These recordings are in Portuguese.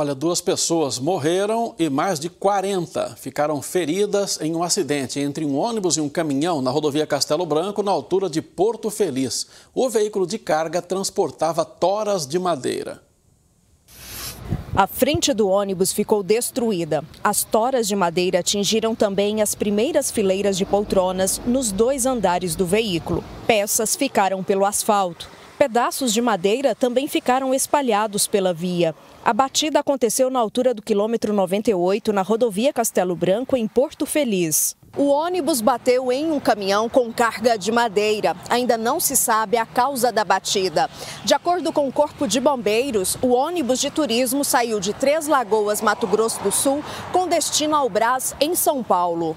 Olha, duas pessoas morreram e mais de 40 ficaram feridas em um acidente entre um ônibus e um caminhão na rodovia Castelo Branco, na altura de Porto Feliz. O veículo de carga transportava toras de madeira. A frente do ônibus ficou destruída. As toras de madeira atingiram também as primeiras fileiras de poltronas nos dois andares do veículo. Peças ficaram pelo asfalto. Pedaços de madeira também ficaram espalhados pela via. A batida aconteceu na altura do quilômetro 98, na rodovia Castelo Branco, em Porto Feliz. O ônibus bateu em um caminhão com carga de madeira. Ainda não se sabe a causa da batida. De acordo com o Corpo de Bombeiros, o ônibus de turismo saiu de Três Lagoas, Mato Grosso do Sul, com destino ao Brás, em São Paulo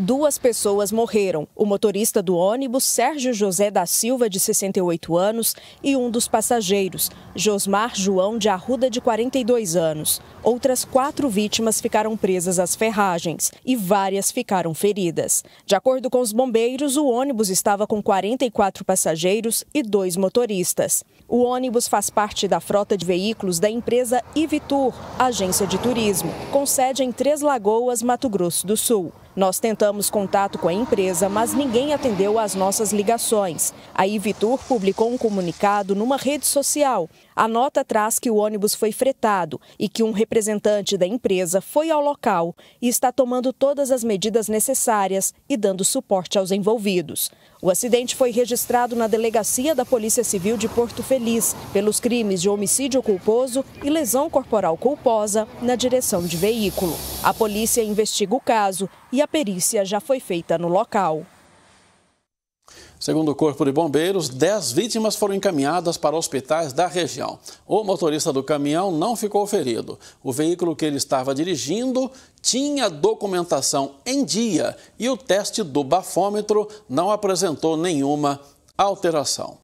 duas pessoas morreram: o motorista do ônibus, Sérgio José da Silva, de 68 anos, e um dos passageiros, Josmar João de Arruda, de 42 anos. Outras quatro vítimas ficaram presas às ferragens e várias ficaram feridas. De acordo com os bombeiros, o ônibus estava com 44 passageiros e dois motoristas. O ônibus faz parte da frota de veículos da empresa Ivitur, agência de turismo, com sede em Três Lagoas, Mato Grosso do Sul. Nós tentamos contato com a empresa, mas ninguém atendeu às nossas ligações. A Ivitur publicou um comunicado numa rede social. A nota traz que o ônibus foi fretado e que um representante da empresa foi ao local e está tomando todas as medidas necessárias e dando suporte aos envolvidos. O acidente foi registrado na delegacia da Polícia Civil de Porto Feliz pelos crimes de homicídio culposo e lesão corporal culposa na direção de veículo. A polícia investiga o caso e a perícia já foi feita no local. Segundo o Corpo de Bombeiros, 10 vítimas foram encaminhadas para hospitais da região. O motorista do caminhão não ficou ferido. O veículo que ele estava dirigindo tinha documentação em dia e o teste do bafômetro não apresentou nenhuma alteração.